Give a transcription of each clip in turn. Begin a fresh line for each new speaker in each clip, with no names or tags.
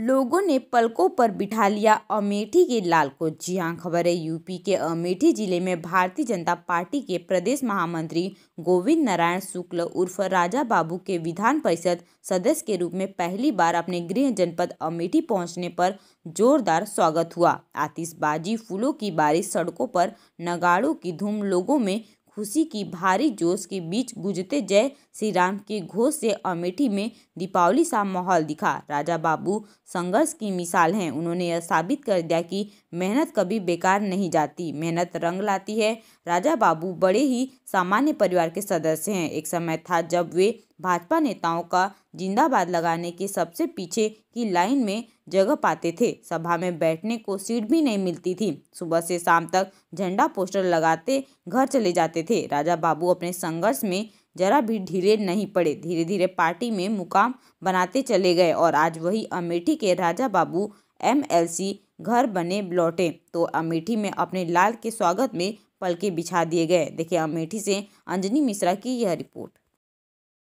लोगों ने पलकों पर बिठा लिया अमेठी के लाल को जी हाँ खबर है यूपी के अमेठी जिले में भारतीय जनता पार्टी के प्रदेश महामंत्री गोविंद नारायण शुक्ल उर्फ राजा बाबू के विधान परिषद सदस्य के रूप में पहली बार अपने गृह जनपद अमेठी पहुंचने पर जोरदार स्वागत हुआ आतिशबाजी फूलों की बारिश सड़कों पर नगाड़ों की धूम लोगों में खुशी की भारी जोश के बीच गुजते जय श्री राम के घोष से अमेठी में दीपावली सा माहौल दिखा राजा बाबू संघर्ष की मिसाल हैं उन्होंने यह साबित कर दिया कि मेहनत कभी बेकार नहीं जाती मेहनत रंग लाती है राजा बाबू बड़े ही सामान्य परिवार के सदस्य हैं एक समय था जब वे भाजपा नेताओं का जिंदाबाद लगाने के सबसे पीछे की लाइन में जगह पाते थे सभा में बैठने को सीट भी नहीं मिलती थी सुबह से शाम तक झंडा पोस्टर लगाते घर चले जाते थे राजा बाबू अपने संघर्ष में जरा भी ढीले नहीं पड़े धीरे धीरे पार्टी में मुकाम बनाते चले गए और आज वही अमेठी के राजा बाबू एमएलसी घर बने लौटे तो अमेठी में अपने लाल के स्वागत में पलके बिछा दिए गए देखिए अमेठी से अंजनी मिश्रा की यह रिपोर्ट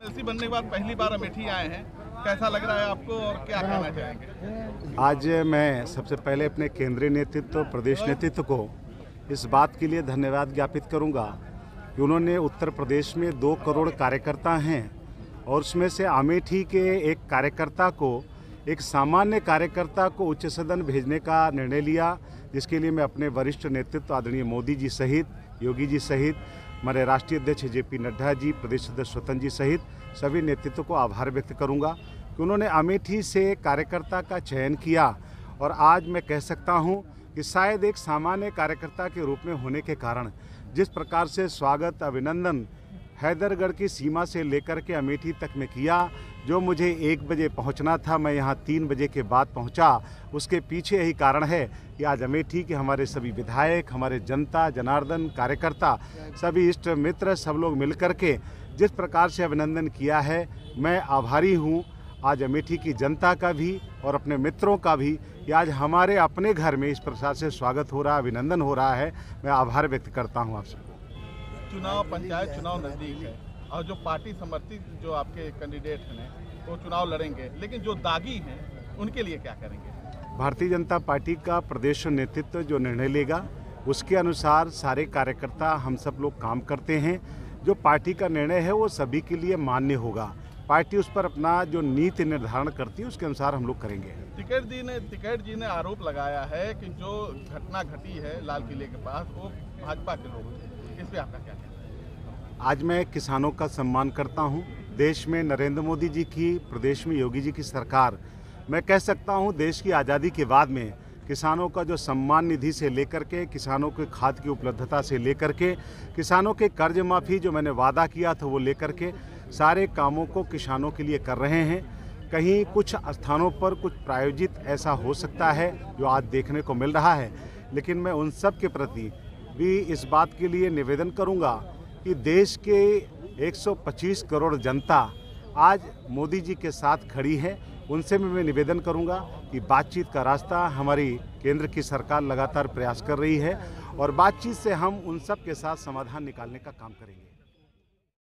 एलसी बनने के बाद पहली बार अमेठी आए हैं कैसा लग रहा है आपको और क्या कहना चाहेंगे
आज
मैं सबसे पहले अपने केंद्रीय नेतृत्व प्रदेश नेतृत्व को इस बात के लिए धन्यवाद ज्ञापित करूंगा कि उन्होंने उत्तर प्रदेश में दो करोड़ कार्यकर्ता हैं और उसमें से अमेठी के एक कार्यकर्ता को एक सामान्य कार्यकर्ता को उच्च सदन भेजने का निर्णय लिया जिसके लिए मैं अपने वरिष्ठ नेतृत्व आदरणीय मोदी जी सहित योगी जी सहित हमारे राष्ट्रीय अध्यक्ष जे पी नड्डा जी प्रदेश अध्यक्ष स्वतंत्र जी सहित सभी नेतृत्व को आभार व्यक्त करूंगा कि उन्होंने अमेठी से कार्यकर्ता का चयन किया और आज मैं कह सकता हूं कि शायद एक सामान्य कार्यकर्ता के रूप में होने के कारण जिस प्रकार से स्वागत अभिनंदन हैदरगढ़ की सीमा से लेकर के अमेठी तक में किया जो मुझे एक बजे पहुंचना था मैं यहाँ तीन बजे के बाद पहुंचा उसके पीछे यही कारण है कि आज अमेठी के हमारे सभी विधायक हमारे जनता जनार्दन कार्यकर्ता सभी इष्ट मित्र सब लोग मिल के जिस प्रकार से अभिनंदन किया है मैं आभारी हूँ आज अमेठी की जनता का भी और अपने मित्रों का भी कि आज हमारे अपने घर में इस प्रसाद से स्वागत हो रहा है अभिनंदन हो रहा है मैं आभार व्यक्त करता हूँ आप सबको
चुनाव पंचायत चुनाव नज़दीक है और जो पार्टी समर्थित जो आपके कैंडिडेट हैं वो चुनाव लड़ेंगे लेकिन जो दागी हैं उनके लिए क्या करेंगे
भारतीय जनता पार्टी का प्रदेश नेतृत्व जो निर्णय लेगा उसके अनुसार सारे कार्यकर्ता हम सब लोग काम करते हैं जो पार्टी का निर्णय है वो सभी के लिए मान्य होगा पार्टी उस पर अपना जो नीति निर्धारण करती है उसके अनुसार हम लोग करेंगे
टिकट जी ने टिकट जी ने आरोप लगाया है कि जो घटना घटी है लाल किले के पास वो भाजपा के लोग इस पे आपका क्या कहना
आज मैं किसानों का सम्मान करता हूँ देश में नरेंद्र मोदी जी की प्रदेश में योगी जी की सरकार मैं कह सकता हूँ देश की आज़ादी के बाद में किसानों का जो सम्मान निधि से लेकर के किसानों के खाद की उपलब्धता से लेकर के किसानों के कर्ज माफ़ी जो मैंने वादा किया था वो लेकर के सारे कामों को किसानों के लिए कर रहे हैं कहीं कुछ स्थानों पर कुछ प्रायोजित ऐसा हो सकता है जो आज देखने को मिल रहा है लेकिन मैं उन सब के प्रति भी इस बात के लिए निवेदन करूंगा कि देश के 125 करोड़ जनता आज मोदी जी के साथ खड़ी है उनसे भी मैं निवेदन करूंगा कि बातचीत का रास्ता हमारी केंद्र की सरकार लगातार प्रयास कर रही है और बातचीत से हम उन सब के साथ समाधान निकालने का काम करेंगे